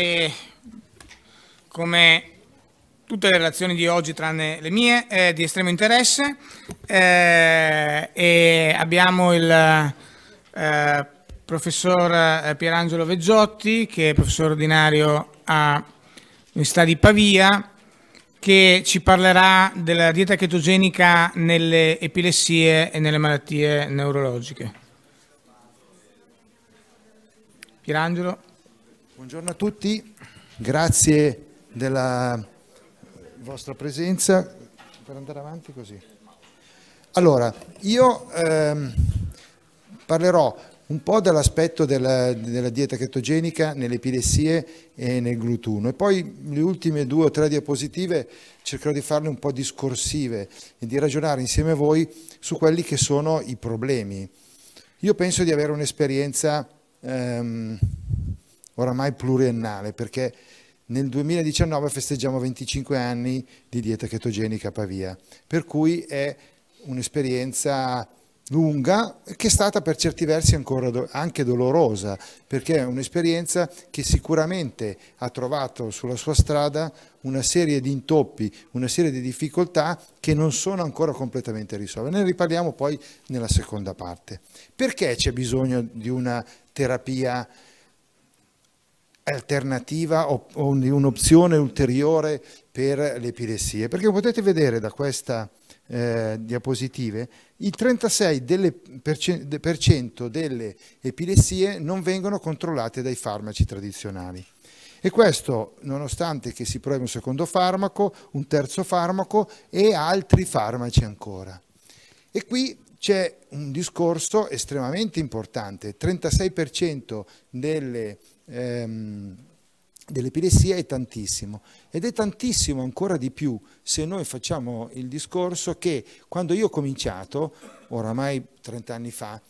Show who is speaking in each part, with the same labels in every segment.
Speaker 1: E come tutte le relazioni di oggi tranne le mie è di estremo interesse eh, e abbiamo il eh, professor eh, Pierangelo Veggiotti che è professore ordinario all'Università di Pavia che ci parlerà della dieta chetogenica nelle epilessie e nelle malattie neurologiche. Pierangelo. Buongiorno a tutti, grazie della vostra presenza. Per andare avanti così. Allora, io ehm, parlerò un po' dell'aspetto della, della, dieta chetogenica nelle epilessie e nel glutuno e poi le ultime due o tre diapositive cercherò di farle un po' discorsive e di ragionare insieme a voi su quelli che sono i problemi. Io penso di avere un'esperienza ehm, oramai pluriennale, perché nel 2019 festeggiamo 25 anni di dieta chetogenica a Pavia, per cui è un'esperienza lunga che è stata per certi versi ancora do anche dolorosa, perché è un'esperienza che sicuramente ha trovato sulla sua strada una serie di intoppi, una serie di difficoltà che non sono ancora completamente risolte. Ne riparliamo poi nella seconda parte. Perché c'è bisogno di una terapia? alternativa o, o un'opzione ulteriore per le epilessie. Perché potete vedere da questa eh, diapositive, il 36% delle, per cento delle epilessie non vengono controllate dai farmaci tradizionali. E questo nonostante che si provi un secondo farmaco, un terzo farmaco e altri farmaci ancora. E qui c'è un discorso estremamente importante, il 36% delle ehm, dell'epilessia è tantissimo ed è tantissimo ancora di più se noi facciamo il discorso che quando io ho cominciato, oramai 30 anni fa,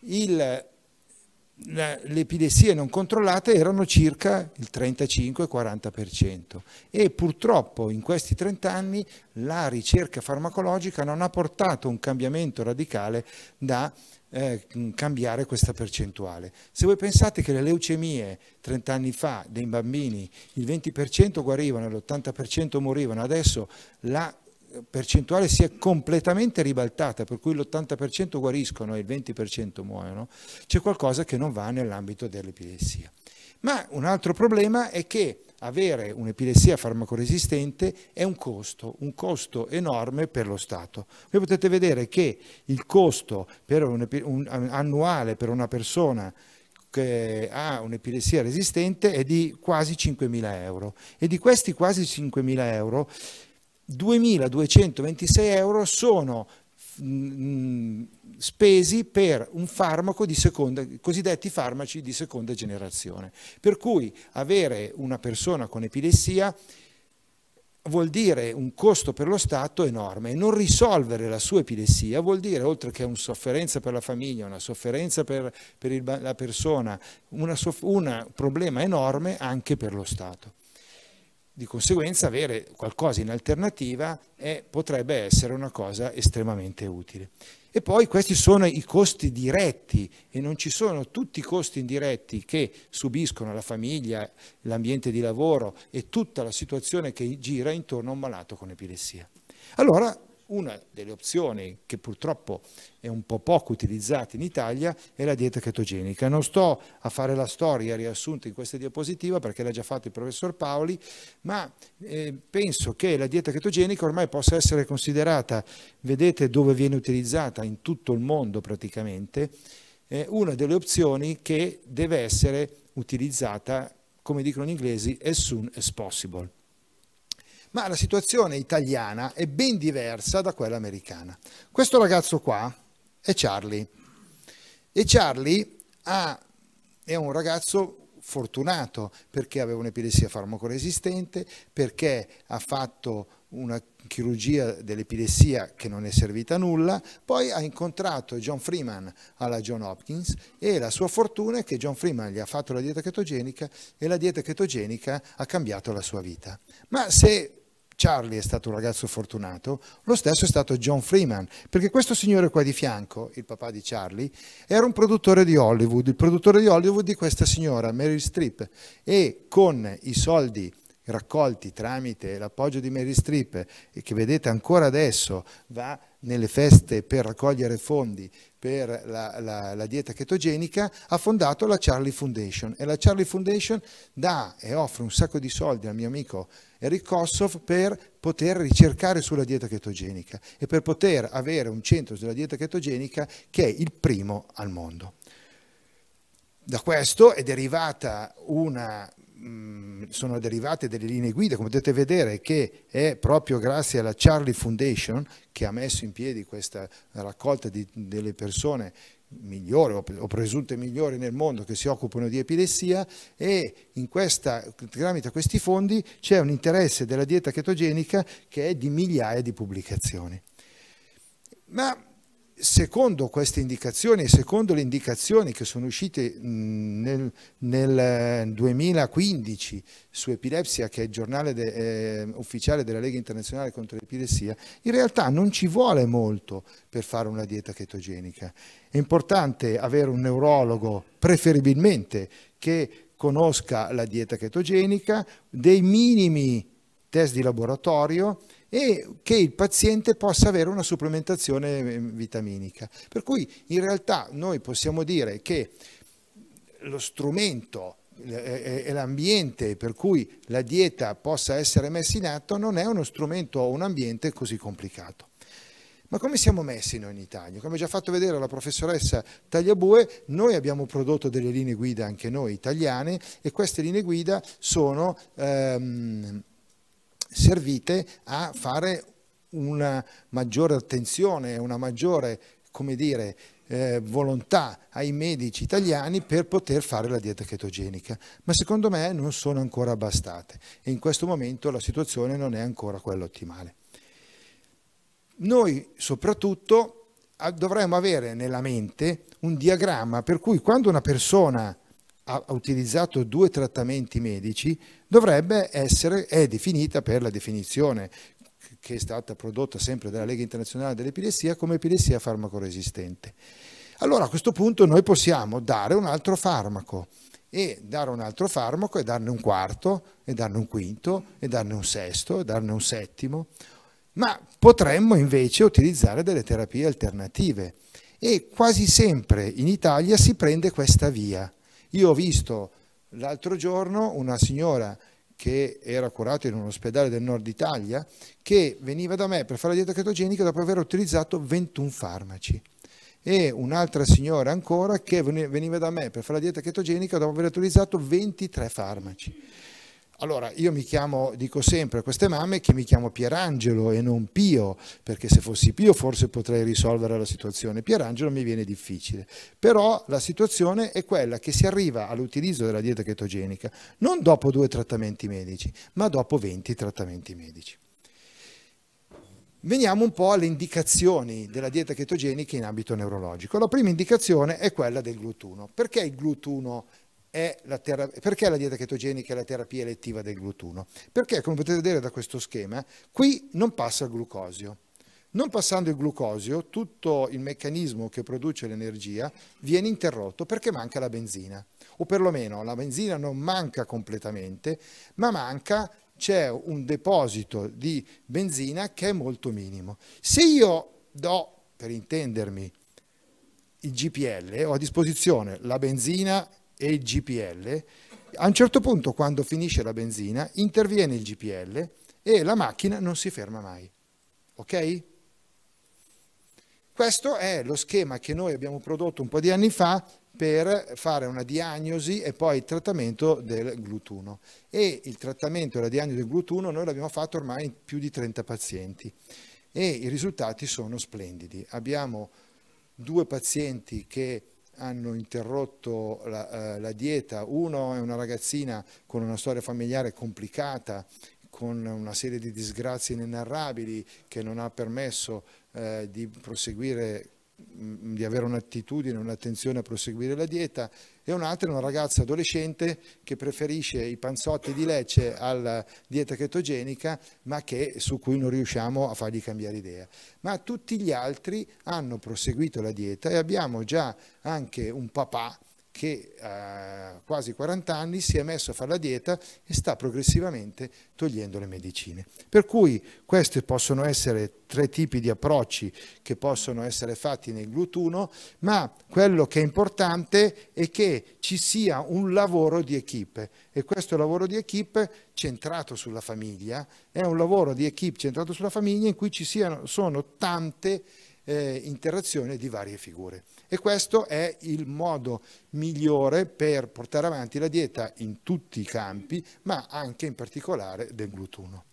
Speaker 1: il le epilessie non controllate erano circa il 35-40% e purtroppo in questi 30 anni la ricerca farmacologica non ha portato un cambiamento radicale da eh, mm, cambiare questa percentuale. Se voi pensate che le leucemie 30 anni fa dei bambini il 20% guarivano e l'80% morivano, adesso la percentuale si è completamente ribaltata, per cui l'80% guariscono e il 20% muoiono, c'è qualcosa che non va nell'ambito dell'epilessia. Ma un altro problema è che avere un'epilessia farmacoresistente è un costo, un costo enorme per lo Stato. Voi potete vedere che il costo per un, un, annuale per una persona che ha un'epilessia resistente è di quasi 5.000 euro e di questi quasi 5.000 euro 2.226 euro sono spesi per un farmaco di seconda, cosiddetti farmaci di seconda generazione. Per cui avere una persona con epilessia vuol dire un costo per lo Stato enorme. Non risolvere la sua epilessia vuol dire, oltre che una sofferenza per la famiglia, una sofferenza per, per il, la persona, un problema enorme anche per lo Stato. Di conseguenza avere qualcosa in alternativa è, potrebbe essere una cosa estremamente utile. E poi questi sono i costi diretti e non ci sono tutti i costi indiretti che subiscono la famiglia, l'ambiente di lavoro e tutta la situazione che gira intorno a un malato con epilessia. Allora una delle opzioni che purtroppo è un po' poco utilizzata in Italia è la dieta chetogenica. Non sto a fare la storia riassunta in questa diapositiva perché l'ha già fatto il professor Paoli, ma eh, penso che la dieta chetogenica ormai possa essere considerata, vedete dove viene utilizzata in tutto il mondo praticamente, eh, una delle opzioni che deve essere utilizzata, come dicono in inglesi, as soon as possible ma la situazione italiana è ben diversa da quella americana. Questo ragazzo qua è Charlie e Charlie ha, è un ragazzo fortunato perché aveva un'epilessia farmacoresistente, perché ha fatto una chirurgia dell'epilessia che non è servita a nulla, poi ha incontrato John Freeman alla John Hopkins e la sua fortuna è che John Freeman gli ha fatto la dieta chetogenica e la dieta chetogenica ha cambiato la sua vita. Ma se Charlie è stato un ragazzo fortunato, lo stesso è stato John Freeman, perché questo signore qua di fianco, il papà di Charlie, era un produttore di Hollywood, il produttore di Hollywood di questa signora, Meryl Streep, e con i soldi raccolti tramite l'appoggio di Mary Streep, e che vedete ancora adesso va nelle feste per raccogliere fondi per la, la, la, dieta chetogenica, ha fondato la Charlie Foundation e la Charlie Foundation dà e offre un sacco di soldi al mio amico Eric Kossoff per poter ricercare sulla dieta chetogenica e per poter avere un centro sulla dieta chetogenica che è il primo al mondo. Da questo è derivata una... Mh, mm, sono derivate delle linee guida, come potete vedere, che è proprio grazie alla Charlie Foundation che ha messo in piedi questa raccolta di, delle persone migliori o presunte migliori nel mondo che si occupano di epilessia e in questa, tramite questi fondi c'è un interesse della dieta chetogenica che è di migliaia di pubblicazioni. Ma secondo queste indicazioni e secondo le indicazioni che sono uscite nel, nel 2015 eh, su Epilepsia, che è il giornale de, eh, ufficiale della Lega Internazionale contro l'Epilessia, in realtà non ci vuole molto per fare una dieta chetogenica. È importante avere un neurologo, preferibilmente, che conosca la dieta chetogenica, dei minimi test di laboratorio, e che il paziente possa avere una supplementazione eh, vitaminica. Per cui in realtà noi possiamo dire che lo strumento e l'ambiente per cui la dieta possa essere messa in atto non è uno strumento o un ambiente così complicato. Ma come siamo messi noi in Italia? Come ha già fatto vedere la professoressa Tagliabue, noi abbiamo prodotto delle linee guida anche noi italiane e queste linee guida sono... Ehm, servite a fare una maggiore attenzione, una maggiore come dire, eh, volontà ai medici italiani per poter fare la dieta chetogenica, ma secondo me non sono ancora bastate e in questo momento la situazione non è ancora quella ottimale. Noi soprattutto dovremmo avere nella mente un diagramma per cui quando una persona ha utilizzato due trattamenti medici, dovrebbe essere, è definita per la definizione che è stata prodotta sempre dalla Lega Internazionale dell'Epilessia come epilessia farmacoresistente. Allora a questo punto noi possiamo dare un altro farmaco e dare un altro farmaco e darne un quarto, e darne un quinto, e darne un sesto, e darne un settimo, ma potremmo invece utilizzare delle terapie alternative e quasi sempre in Italia si prende questa via. Io ho visto l'altro giorno una signora che era curata in un ospedale del nord Italia, che veniva da me per fare la dieta chetogenica dopo aver utilizzato 21 farmaci. E un'altra signora ancora che veniva da me per fare la dieta chetogenica dopo aver utilizzato 23 farmaci. Allora, io mi chiamo, dico sempre a queste mamme che mi chiamo Pierangelo e non Pio, perché se fossi Pio forse potrei risolvere la situazione. Pierangelo mi viene difficile. Però la situazione è quella che si arriva all'utilizzo della dieta chetogenica non dopo due trattamenti medici, ma dopo 20 trattamenti medici. Veniamo un po' alle indicazioni della dieta chetogenica in ambito neurologico. La prima indicazione è quella del glutuno. Perché il glutuno la perché la dieta chetogenica è la terapia elettiva del glutuno? Perché, come potete vedere da questo schema, qui non passa il glucosio. Non passando il glucosio, tutto il meccanismo che produce l'energia viene interrotto perché manca la benzina. O perlomeno la benzina non manca completamente, ma manca, c'è un deposito di benzina che è molto minimo. Se io do, per intendermi, il GPL, ho a disposizione la benzina e il GPL, a un certo punto quando finisce la benzina interviene il GPL e la macchina non si ferma mai. Ok? Questo è lo schema che noi abbiamo prodotto un po' di anni fa per fare una diagnosi e poi il trattamento del glutuno. E il trattamento e la diagnosi del glutuno noi l'abbiamo fatto ormai in più di 30 pazienti e i risultati sono splendidi. Abbiamo due pazienti che hanno interrotto la, eh, la dieta, uno è una ragazzina con una storia familiare complicata, con una serie di disgrazie inenarrabili che non ha permesso eh, di proseguire, mh, mm, di avere un'attitudine, un'attenzione a proseguire la dieta e un'altra è una ragazza adolescente che preferisce i panzotti di Lecce alla dieta chetogenica ma che, su cui non riusciamo a fargli cambiare idea. Ma tutti gli altri hanno proseguito la dieta e abbiamo già anche un papà che ha eh, quasi 40 anni si è messo a fare la dieta e sta progressivamente togliendo le medicine. Per cui questi possono essere tre tipi di approcci che possono essere fatti nel glutuno, ma quello che è importante è che ci sia un lavoro di equipe e questo lavoro di equipe centrato sulla famiglia è un lavoro di equipe centrato sulla famiglia in cui ci siano, sono tante eh, interazioni di varie figure. E questo è il modo migliore per portare avanti la dieta in tutti i campi, ma anche in particolare del glutuno.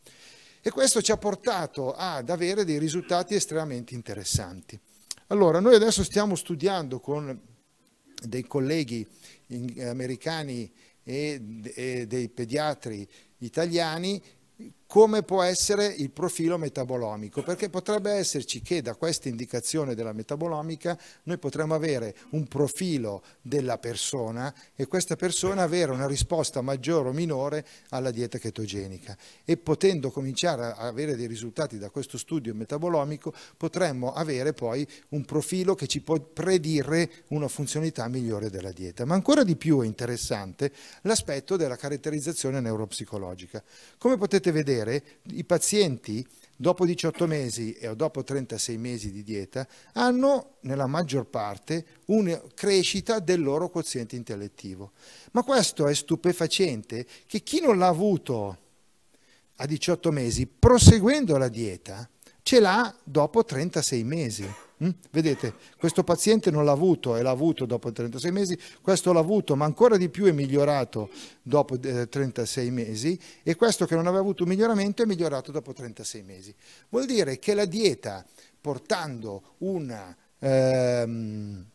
Speaker 1: E questo ci ha portato ad avere dei risultati estremamente interessanti. Allora, noi adesso stiamo studiando con dei colleghi eh, americani e, dei pediatri italiani come può essere il profilo metabolomico, perché potrebbe esserci che da questa indicazione della metabolomica noi potremmo avere un profilo della persona e questa persona avere una risposta maggiore o minore alla dieta chetogenica e potendo cominciare a avere dei risultati da questo studio metabolomico potremmo avere poi un profilo che ci può predire una funzionalità migliore della dieta. Ma ancora di più è interessante l'aspetto della caratterizzazione neuropsicologica. Come potete vedere vedere i pazienti dopo 18 mesi e dopo 36 mesi di dieta hanno nella maggior parte una crescita del loro quoziente intellettivo. Ma questo è stupefacente che chi non l'ha avuto a 18 mesi, proseguendo la dieta, ce l'ha dopo 36 mesi. Mm? Vedete, questo paziente non l'ha avuto e l'ha avuto dopo 36 mesi, questo l'ha avuto ma ancora di più è migliorato dopo 36 eh, mesi e questo che non aveva avuto un miglioramento è migliorato dopo 36 mesi. Vuol dire che la dieta portando una, ehm,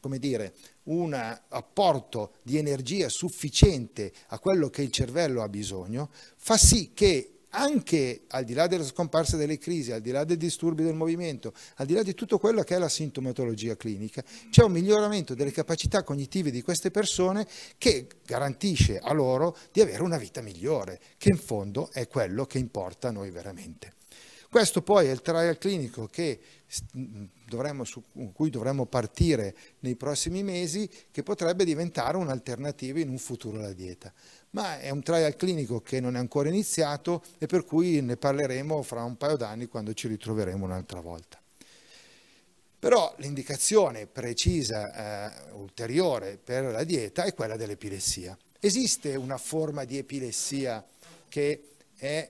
Speaker 1: come dire, un apporto di energia sufficiente a quello che il cervello ha bisogno fa sì che anche al di là della scomparsa delle crisi, al di là dei disturbi del movimento, al di là di tutto quello che è la sintomatologia clinica, c'è un miglioramento delle capacità cognitive di queste persone che garantisce a loro di avere una vita migliore, che in fondo è quello che importa a noi veramente. Questo poi è il trial clinico dovremmo, su cui dovremmo partire nei prossimi mesi, che potrebbe diventare un'alternativa in un futuro alla dieta ma è un trial clinico che non è ancora iniziato e per cui ne parleremo fra un paio d'anni quando ci ritroveremo un'altra volta. Però l'indicazione precisa, eh, ulteriore per la dieta è quella dell'epilessia. Esiste una forma di epilessia che è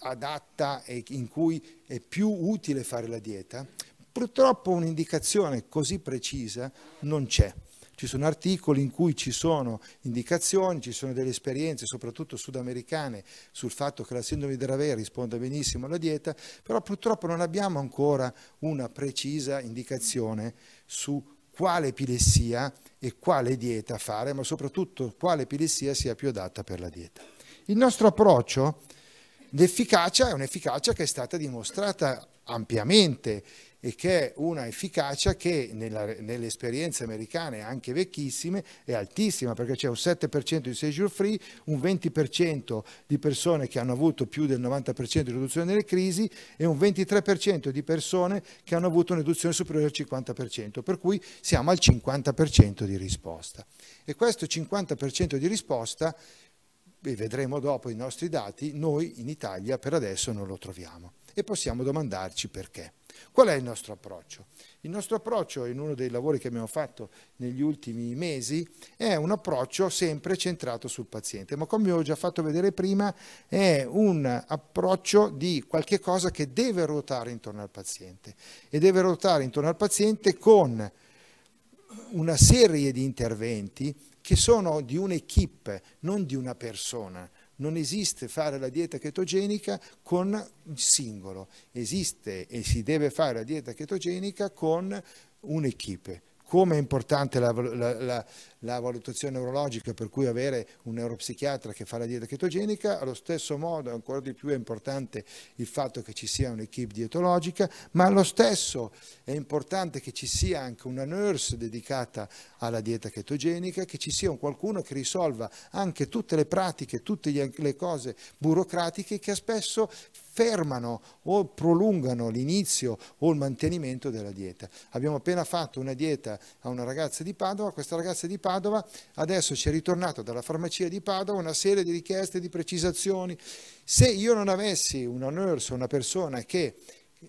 Speaker 1: adatta e in cui è più utile fare la dieta? Purtroppo un'indicazione così precisa non c'è. Ci sono articoli in cui ci sono indicazioni, ci sono delle esperienze, soprattutto sudamericane, sul fatto che la sindrome di Dravet risponda benissimo alla dieta, però purtroppo non abbiamo ancora una precisa indicazione su quale epilessia e quale dieta fare, ma soprattutto quale epilessia sia più adatta per la dieta. Il nostro approccio, l'efficacia è un'efficacia che è stata dimostrata ampiamente e che è una efficacia che nella, nelle esperienze americane anche vecchissime è altissima perché c'è un 7% di seizure free, un 20% di persone che hanno avuto più del 90% di riduzione delle crisi e un 23% di persone che hanno avuto un'eduzione superiore al 50%, per cui siamo al 50% di risposta. E questo 50% di risposta, vedremo dopo i nostri dati, noi in Italia per adesso non lo troviamo e possiamo domandarci perché. Qual è il nostro approccio? Il nostro approccio, in uno dei lavori che abbiamo fatto negli ultimi mesi, è un approccio sempre centrato sul paziente, ma come vi ho già fatto vedere prima, è un approccio di qualche cosa che deve ruotare intorno al paziente e deve ruotare intorno al paziente con una serie di interventi che sono di un'equipe, non di una persona non esiste fare la dieta chetogenica con il singolo, esiste e si deve fare la dieta chetogenica con un'equipe come è importante la, la, la, la valutazione neurologica, per cui avere un neuropsichiatra che fa la dieta chetogenica, allo stesso modo ancora di più è importante il fatto che ci sia un'equipe dietologica, ma allo stesso è importante che ci sia anche una nurse dedicata alla dieta chetogenica, che ci sia un qualcuno che risolva anche tutte le pratiche, tutte le cose burocratiche che spesso fermano o prolungano l'inizio o il mantenimento della dieta. Abbiamo appena fatto una dieta a una ragazza di Padova, questa ragazza di Padova Padova, adesso ci è ritornato dalla farmacia di Padova una serie di richieste di precisazioni. Se io non avessi una nurse, una persona che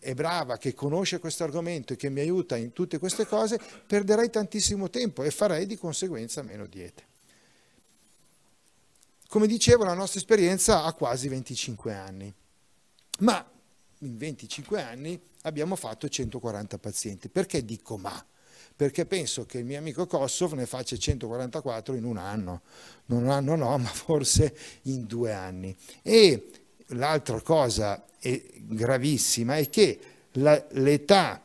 Speaker 1: è brava, che conosce questo argomento e che mi aiuta in tutte queste cose, perderei tantissimo tempo e farei di conseguenza meno diete. Come dicevo, la nostra esperienza ha quasi 25 anni, ma in 25 anni abbiamo fatto 140 pazienti. Perché dico ma? perché penso che il mio amico Kossov ne faccia 144 in un anno, non un anno no, ma forse in due anni. E l'altra cosa gravissima è che l'età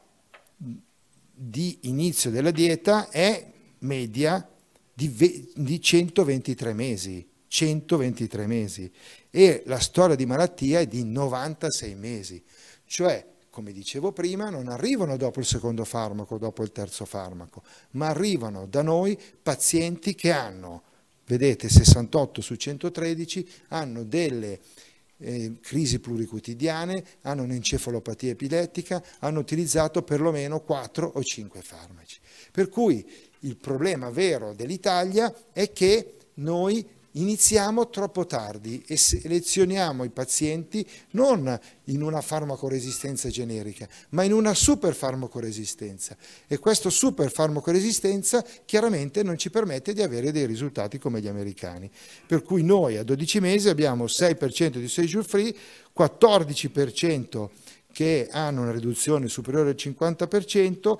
Speaker 1: di inizio della dieta è media di, di 123 mesi. 123 mesi e la storia di malattia è di 96 mesi, cioè come dicevo prima, non arrivano dopo il secondo farmaco, dopo il terzo farmaco, ma arrivano da noi pazienti che hanno, vedete, 68 su 113 hanno delle eh, crisi pluricotidiane, hanno un'encefalopatia epilettica, hanno utilizzato perlomeno 4 o 5 farmaci. Per cui il problema vero dell'Italia è che noi iniziamo troppo tardi e selezioniamo i pazienti non in una farmacoresistenza generica, ma in una superfarmacoresistenza. E questa superfarmacoresistenza chiaramente non ci permette di avere dei risultati come gli americani. Per cui noi a 12 mesi abbiamo 6% di seizure free, 14% che hanno una riduzione superiore al 50%,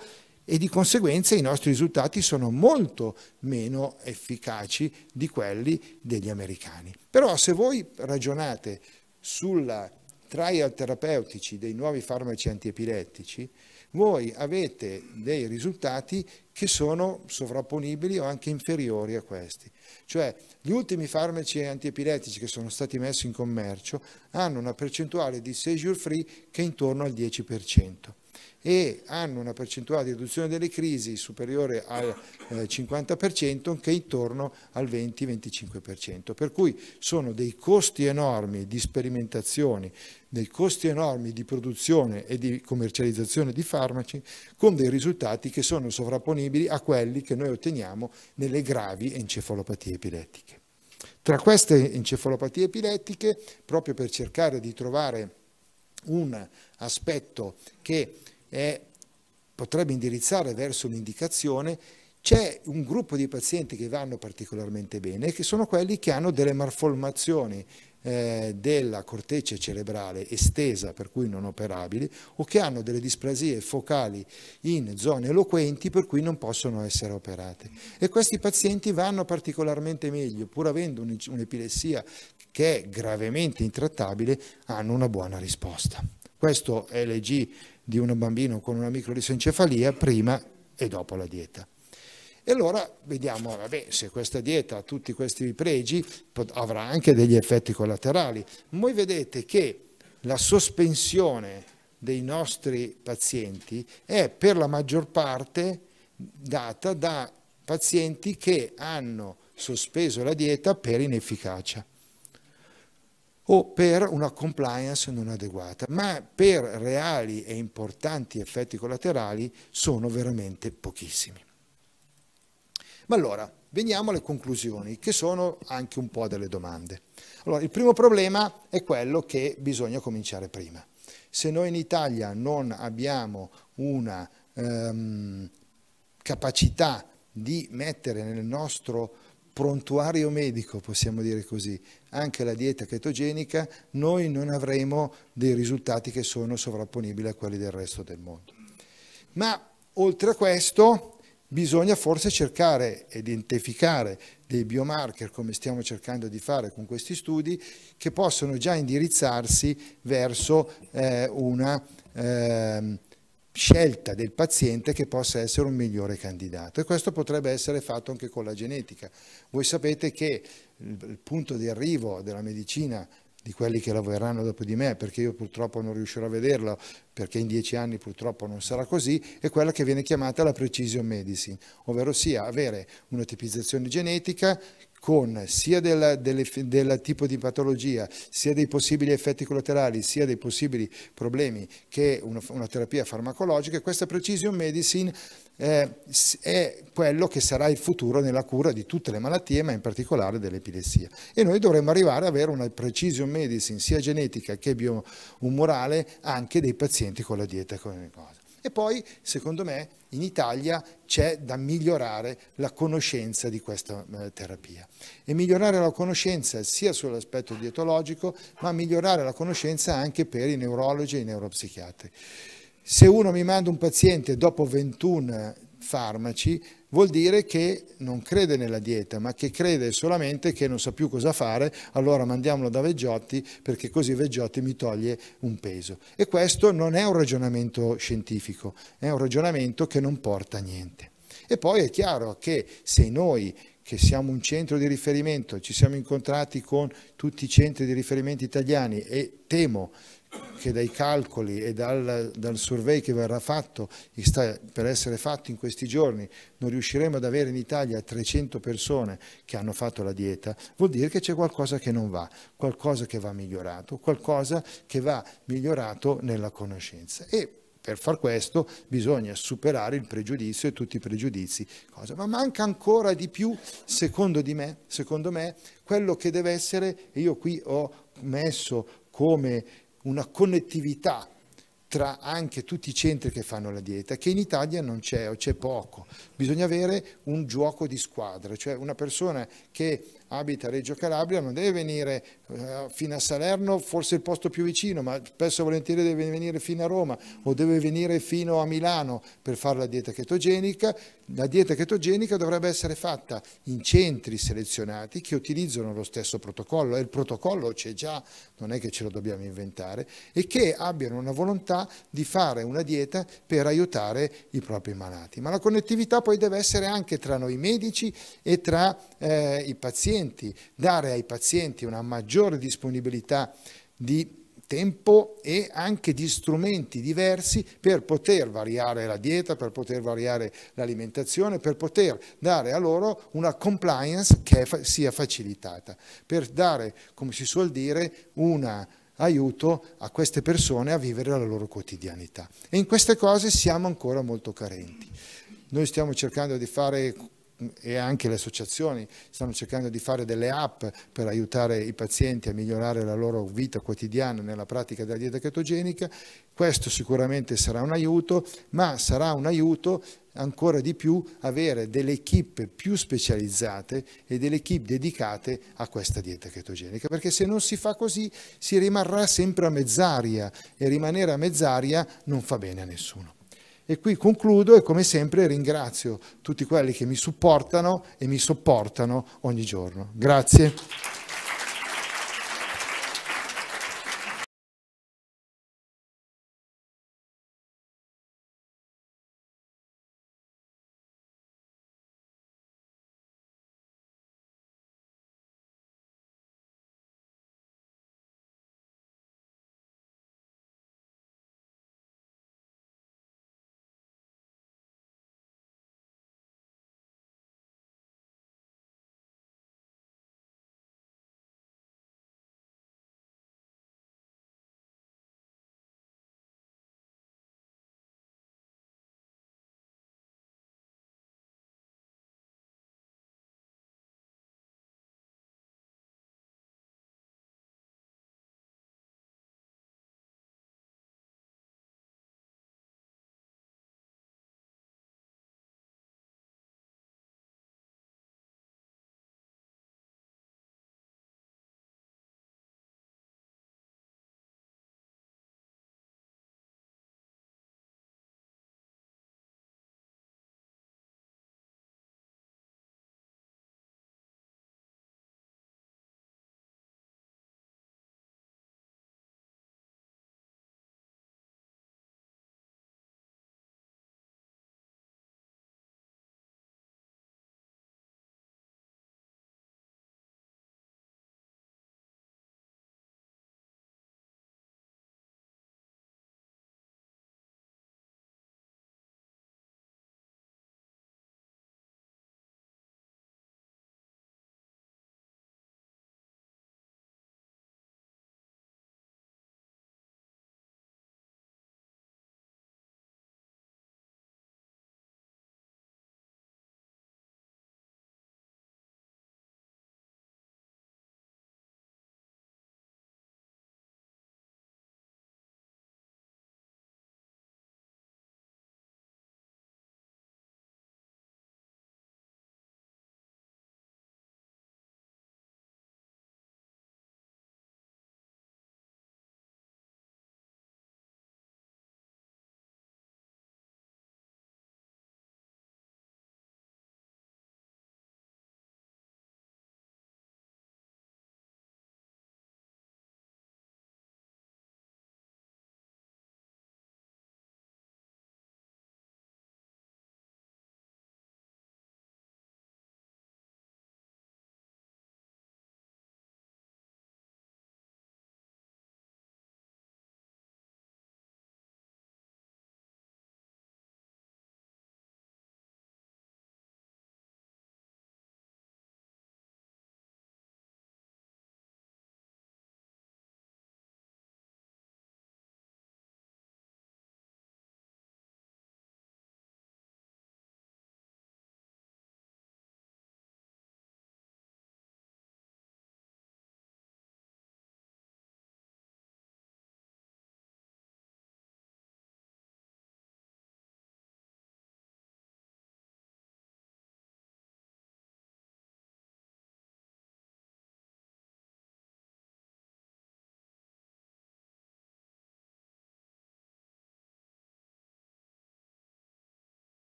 Speaker 1: e di conseguenza i nostri risultati sono molto meno efficaci di quelli degli americani. Però se voi ragionate sulla trial terapeutici dei nuovi farmaci antiepilettici, voi avete dei risultati che sono sovrapponibili o anche inferiori a questi. Cioè gli ultimi farmaci antiepilettici che sono stati messi in commercio hanno una percentuale di seizure free che è intorno al 10% e hanno una percentuale di riduzione delle crisi superiore al 50% eh, che è intorno al 20-25%. Per cui sono dei costi enormi di sperimentazione, dei costi enormi di produzione e di commercializzazione di farmaci con dei risultati che sono sovrapponibili a quelli che noi otteniamo nelle gravi encefalopatie epilettiche. Tra queste encefalopatie epilettiche, proprio per cercare di trovare un aspetto che e potrebbe indirizzare verso un'indicazione, c'è un gruppo di pazienti che vanno particolarmente bene, che sono quelli che hanno delle malformazioni eh, della corteccia cerebrale estesa, per cui non operabili, o che hanno delle displasie focali in zone eloquenti, per cui non possono essere operate. E questi pazienti vanno particolarmente meglio, pur avendo un'epilessia che è gravemente intrattabile, hanno una buona risposta. Questo LG di un bambino con una microlisencefalia prima e dopo la dieta. E allora vediamo, vabbè, se questa dieta ha tutti questi pregi, avrà anche degli effetti collaterali. Voi vedete che la sospensione dei nostri pazienti è per la maggior parte data da pazienti che hanno sospeso la dieta per inefficacia o per una compliance non adeguata, ma per reali e importanti effetti collaterali sono veramente pochissimi. Ma allora, veniamo alle conclusioni, che sono anche un po' delle domande. Allora, il primo problema è quello che bisogna cominciare prima. Se noi in Italia non abbiamo una ehm, capacità di mettere nel nostro prontuario medico, possiamo dire così, anche la dieta chetogenica, noi non avremo dei risultati che sono sovrapponibili a quelli del resto del mondo. Ma oltre a questo bisogna forse cercare e identificare dei biomarker, come stiamo cercando di fare con questi studi, che possono già indirizzarsi verso eh, una... Eh, scelta del paziente che possa essere un migliore candidato e questo potrebbe essere fatto anche con la genetica. Voi sapete che il punto di arrivo della medicina di quelli che lavoreranno dopo di me, perché io purtroppo non riuscirò a vederlo, perché in dieci anni purtroppo non sarà così, è quella che viene chiamata la precision medicine, ovvero sia avere una tipizzazione genetica con sia del, del, del, tipo di patologia, sia dei possibili effetti collaterali, sia dei possibili problemi che una, una terapia farmacologica, questa precision medicine eh, è quello che sarà il futuro nella cura di tutte le malattie, ma in particolare dell'epilessia. E noi dovremmo arrivare ad avere una precision medicine sia genetica che bioumorale anche dei pazienti con la dieta e con le cose. E poi, secondo me, in Italia c'è da migliorare la conoscenza di questa eh, terapia e migliorare la conoscenza sia sull'aspetto dietologico, ma migliorare la conoscenza anche per i neurologi e i neuropsichiatri. Se uno mi manda un paziente dopo 21 farmaci, vuol dire che non crede nella dieta, ma che crede solamente che non sa più cosa fare, allora mandiamolo da Veggiotti perché così Veggiotti mi toglie un peso. E questo non è un ragionamento scientifico, è un ragionamento che non porta a niente. E poi è chiaro che se noi che siamo un centro di riferimento, ci siamo incontrati con tutti i centri di riferimento italiani e temo che dai calcoli e dal, dal, survey che verrà fatto, sta per essere fatto in questi giorni, non riusciremo ad avere in Italia 300 persone che hanno fatto la dieta, vuol dire che c'è qualcosa che non va, qualcosa che va migliorato, qualcosa che va migliorato nella conoscenza. E per far questo bisogna superare il pregiudizio e tutti i pregiudizi. Cosa? Ma manca ancora di più, secondo, di me, secondo me, quello che deve essere, e io qui ho messo come una connettività tra anche tutti i centri che fanno la dieta, che in Italia non c'è o c'è poco. Bisogna avere un gioco di squadra, cioè una persona che abita a Reggio Calabria non deve venire eh, fino a Salerno, forse il posto più vicino, ma spesso e volentieri deve venire fino a Roma o deve venire fino a Milano per fare la dieta chetogenica. La dieta chetogenica dovrebbe essere fatta in centri selezionati che utilizzano lo stesso protocollo e il protocollo c'è già, non è che ce lo dobbiamo inventare, e che abbiano una volontà di fare una dieta per aiutare i propri malati. Ma la connettività poi deve essere anche tra noi medici e tra eh, i pazienti pazienti, dare ai pazienti una maggiore disponibilità di tempo e anche di strumenti diversi per poter variare la dieta, per poter variare l'alimentazione, per poter dare a loro una compliance che sia facilitata, per dare, come si suol dire, un aiuto a queste persone a vivere la loro quotidianità. E in queste cose siamo ancora molto carenti. Noi stiamo cercando di fare e anche le associazioni stanno cercando di fare delle app per aiutare i pazienti a migliorare la loro vita quotidiana nella pratica della dieta chetogenica, questo sicuramente sarà un aiuto, ma sarà un aiuto ancora di più avere delle equip più specializzate e delle equip dedicate a questa dieta chetogenica, perché se non si fa così si rimarrà sempre a mezz'aria e rimanere a mezz'aria non fa bene a nessuno. E qui concludo e come sempre ringrazio tutti quelli che mi supportano e mi sopportano ogni giorno. Grazie.